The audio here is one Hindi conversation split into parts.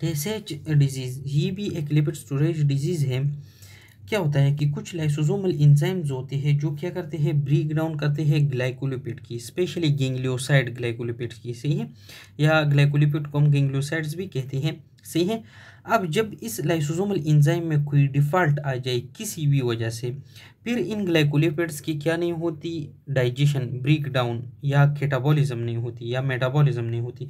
टेसेच डिजीज़ ये भी एक लिपिड स्टोरेज डिजीज़ है क्या होता है कि कुछ लाइसोजोमल इंजाइम्स होते हैं जो क्या करते हैं ब्रेक डाउन करते हैं ग्लाइकोलिपिड की स्पेशली गेंग्लियोसाइड ग्लाइकोलिपिड की सही है या ग्लाइकोलिपिड को हम गेंग्लियोसाइड्स भी कहते हैं सही है अब जब इस लाइसोसोमल इंजाइम में कोई डिफ़ॉल्ट आ जाए किसी भी वजह से फिर इन ग्लाइकोलिपिड्स की क्या नहीं होती डाइजेशन ब्रेक डाउन या कैटाबॉलिज्म नहीं होती या मेटाबॉलिज्म नहीं होती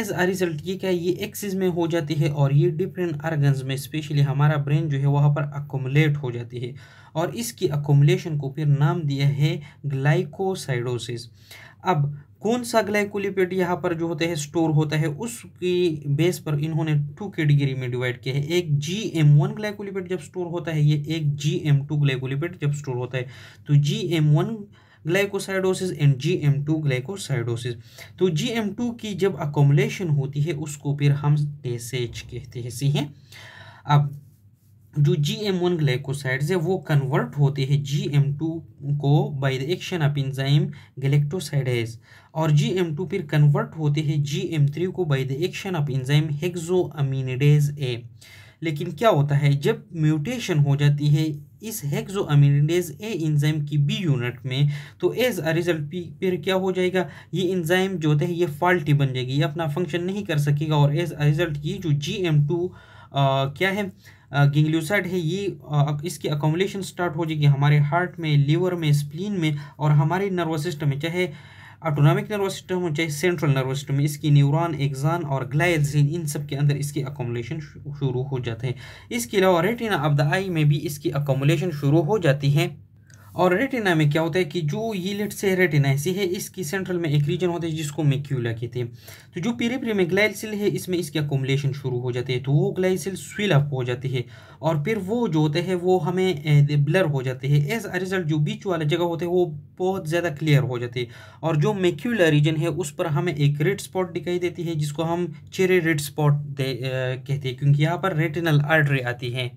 एज आ रिजल्ट ये क्या है ये एक्सिस में हो जाती है और ये डिफरेंट ऑर्गन्स में स्पेशली हमारा ब्रेन जो है वहाँ पर अकोमलेट हो जाती है और इसकी अकोमलेशन को फिर नाम दिया है ग्लाइकोसाइडोसिस अब कौन सा ग्लाइकोलिपेट यहाँ पर जो होते हैं स्टोर होता है उसकी बेस पर इन्होंने टू कैटेगरी में डिवाइड किया है एक जी एम वन ग्लाइकोलिपेट जब स्टोर होता है ये एक जी एम टू ग्लाइकोलिपेट जब स्टोर होता है तो G M one glycosidosis and G M two glycosidosis तो जी एम टू की जब अकोमलेशन होती है उसको फिर हम टेसेज कहते हैं सी हैं अब जो जी एम वन ग्लाइकोसाइड्स है वो कन्वर्ट होते हैं जी एम टू को by the action of enzyme galactosidase और जी एम टू फिर कन्वर्ट होते हैं जी एम थ्री को by the action of enzyme hexosaminidase A लेकिन क्या होता है जब म्यूटेशन हो जाती है इस हेक्सो अमीनडेज ए इंजाइम की बी यूनिट में तो एज अ रिजल्ट फिर क्या हो जाएगा ये इंजाइम जो होता है ये फॉल्टी बन जाएगी ये अपना फंक्शन नहीं कर सकेगा और एज अ रिजल्ट ये जो जी एम टू क्या है गिंगलूसाइड है ये इसकी अकोमोलेशन स्टार्ट हो जाएगी हमारे हार्ट में लीवर में स्प्लीन में और हमारे नर्वस सिस्टम में चाहे ऑटोनॉमिक नर्वस सिस्टम हो चाहे सेंट्रल नर्वस सिस्टम इसकी न्यूरॉन एग्जान और ग्लाइजिन इन सब के अंदर इसकी अकोमोलेशन शुरू हो जाते हैं इसके अलावा रेटिना ऑफ द आई में भी इसकी अकोमोलेशन शुरू हो जाती है और रेटिना में क्या होता है कि जो ये लेट से रेटिना ऐसी है इसकी सेंट्रल में एक रीजन होता है जिसको मेक्यूला कहते हैं तो जो पेरेपरी में ग्लाइसिल है इसमें इसके अकोमलेशन शुरू हो जाते हैं तो वो ग्लाइसिल स्विल अप हो जाती है और फिर वो जो होते हैं वो हमें ब्लर हो जाते हैं एज अ रिजल्ट जो बीच वाला जगह होते हैं वो बहुत ज़्यादा क्लियर हो जाते हैं और जो मेक्यूला रीजन है उस पर हमें एक रेड स्पॉट दिखाई देती है जिसको हम चेरे रेड स्पॉट कहते हैं क्योंकि यहाँ पर रेटिनल आर्ट्री आती है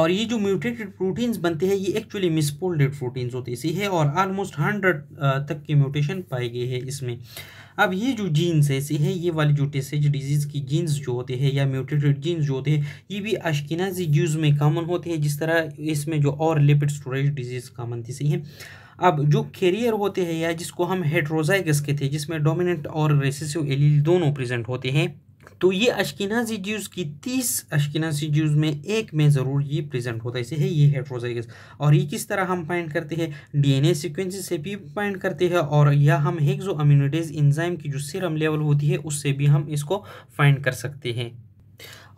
और ये जो म्यूटेटेड प्रोटीन्स बनते हैं ये एक्चुअली मिसफोल्डेड प्रोटीन्स होते इसी है और आलमोस्ट हंड्रेड तक की म्यूटेशन पाई गई है इसमें अब ये जो जीन्स ऐसे हैं ये वाली जो टेसेज डिजीज़ की जीन्स जो होते हैं या म्यूटेटेड जीन्स जो होते हैं ये भी अशकिनाजी जूज में कॉमन होते हैं जिस तरह इसमें जो और लिपिड स्टोरेज डिजीज़ कामन थी सही है अब जो कैरियर होते हैं या जिसको हम हेट्रोजाइगस के थे जिसमें डोमिनेंट और रेसिसिव एलील दोनों प्रेजेंट होते हैं तो ये अशकिनाजी ज्यूज की तीस अशकिनाजी ज्यूज में एक में ज़रूर ये प्रेजेंट होता है इसे है ये हेट्रोजाइगस और ये किस तरह हम फाइंड करते हैं डीएनए सीक्वेंस से भी फाइंड करते हैं और या हम हेक्सो अम्यूनिटीज इंजाइम की जो सीरम लेवल होती है उससे भी हम इसको फाइंड कर सकते हैं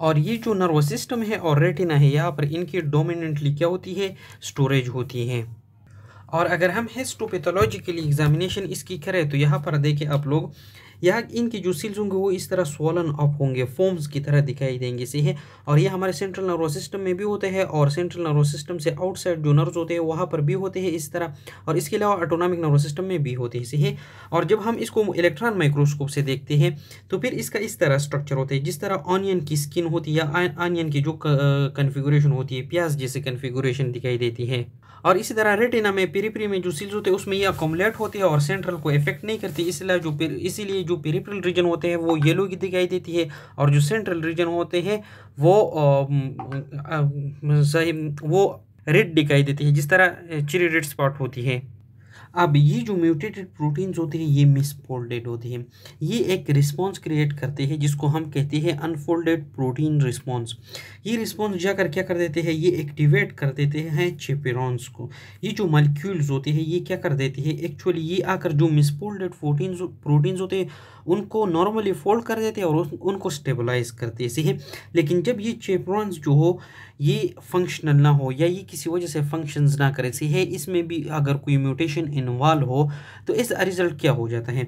और ये जो नर्वस सिस्टम है और रेटिना है यहाँ पर इनकी डोमिनेंटली क्या होती है स्टोरेज होती है और अगर हम हिस्टोपैथोलॉजिकली एग्जामिनेशन इसकी करें तो यहाँ पर देखें आप लोग यहाँ इनके जो सिल्स होंगे वो इस तरह स्वलन अप होंगे फोम्स की तरह दिखाई देंगे सही हैं और ये हमारे सेंट्रल नर्वस सिस्टम में भी होते हैं और सेंट्रल नर्वस सिस्टम से आउटसाइड जो नर्व्स होते हैं वहाँ पर भी होते हैं इस तरह और इसके अलावा ऑटोनॉमिक नर्वस सिस्टम में भी होते हैं सही हैं और जब हम इसको इलेक्ट्रॉन माइक्रोस्कोप से देखते हैं तो फिर इसका इस तरह स्ट्रक्चर होता है जिस तरह ऑनियन की स्किन होती है या ऑनियन की जो कन्फिगुरेशन होती है प्याज जैसे कन्फिगुरेशन दिखाई देती है और इसी तरह रेटिना में पेरीपरी में जो सील्स होते हैं उसमें ये अकोमलेट होती है और सेंट्रल को इफेक्ट नहीं करती इसलिए जो इसीलिए जो पेरीपरल रीजन होते हैं वो येलो की दिखाई देती है और जो सेंट्रल रीजन होते हैं वो सही वो रेड दिखाई देती है जिस तरह चिरी रेड स्पॉट होती है अब ये जो म्यूटेटेड प्रोटीन्स होते हैं ये मिसफोल्डेड होते हैं ये एक रिस्पॉन्स क्रिएट करते हैं जिसको हम कहते हैं अनफोल्डेड प्रोटीन रिस्पॉन्स ये रिस्पॉन्स जाकर क्या कर देते हैं ये एक्टिवेट कर देते हैं चेपेरॉन्स को ये जो मालिक्यूल्स होते हैं ये क्या कर देते हैं एक्चुअली ये आकर जो मिसफोल्डेड प्रोटीन्स प्रोटीन्स होते हैं उनको नॉर्मली फोल्ड कर देते हैं और उनको स्टेबलाइज करते हैं लेकिन जब ये चेपरॉन्स जो हो ये फंक्शनल ना हो या ये किसी वजह से फंक्शंस ना करे सही है इसमें भी अगर कोई म्यूटेशन इन्वॉल्व हो तो इसका रिज़ल्ट क्या हो जाता है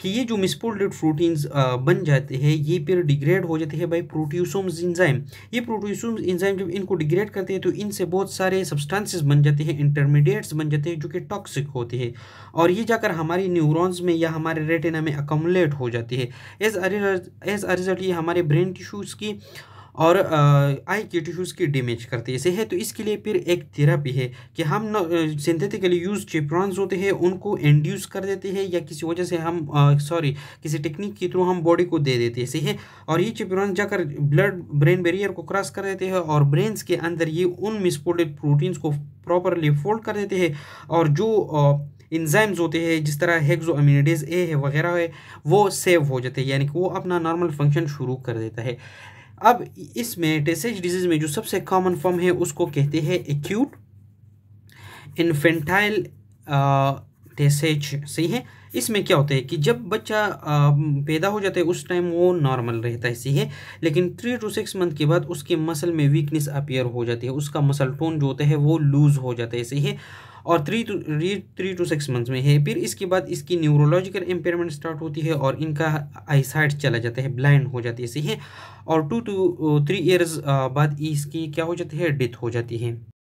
कि ये जो मिसफोल्डेड प्रोटीन्स बन जाते हैं ये फिर डिग्रेड हो जाते हैं बाई प्रोट्यूसोम्स इंजाइम ये प्रोट्यूसोम्स इंजाइम जब इनको डिग्रेड करते हैं तो इनसे बहुत सारे सब्सटेंसेस बन जाते हैं इंटरमीडिएट्स बन जाते हैं जो कि टॉक्सिक होते हैं और ये जाकर हमारी न्यूरॉन्स में या हमारे रेटिना में अकोमलेट हो जाती है एज एज अ रिजल्ट ये हमारे ब्रेन टिश्यूज़ की और आई के टिश्यूज़ की डेमेज करते ऐसे है तो इसके लिए फिर एक थेरापी है कि हम सिंथेटिकली यूज चिप्रॉन्स होते हैं उनको इंड्यूस कर देते हैं या किसी वजह से हम सॉरी किसी टेक्निक के थ्रू हम बॉडी को दे देते ऐसे है और ये चिप्रॉन्स जाकर ब्लड ब्रेन बैरियर को क्रॉस कर देते हैं और ब्रेन्स के अंदर ये उन मिसपोल्टेड प्रोटीन्स को प्रॉपरली फोल्ड कर देते हैं और जो इंजाइम्स होते हैं जिस तरह हेग्जो अम्यूनिटीज़ ए है वगैरह है वो सेव हो जाते हैं यानी कि वो अपना नॉर्मल फंक्शन शुरू कर देता है अब इसमें टेसेज डिजीज़ में जो सबसे कॉमन फॉर्म है उसको कहते हैं एक्यूट इन्फेंटाइल टेसेज सही है इसमें क्या होता है कि जब बच्चा पैदा हो जाता है उस टाइम वो नॉर्मल रहता है सही है लेकिन थ्री टू सिक्स मंथ के बाद उसके मसल में वीकनेस अपेयर हो जाती है उसका मसल टोन जो होता है वो लूज़ हो जाता है सही है और three two three two six months में है फिर इसके बाद इसकी न्यूरोलॉजिकल इम्पेयरमेंट स्टार्ट होती है और इनका आईसाइट चला जाता है ब्लाइंड हो जाती है सही है और टू टू थ्री ईयर्स बाद इसकी क्या हो जाती है डेथ हो जाती है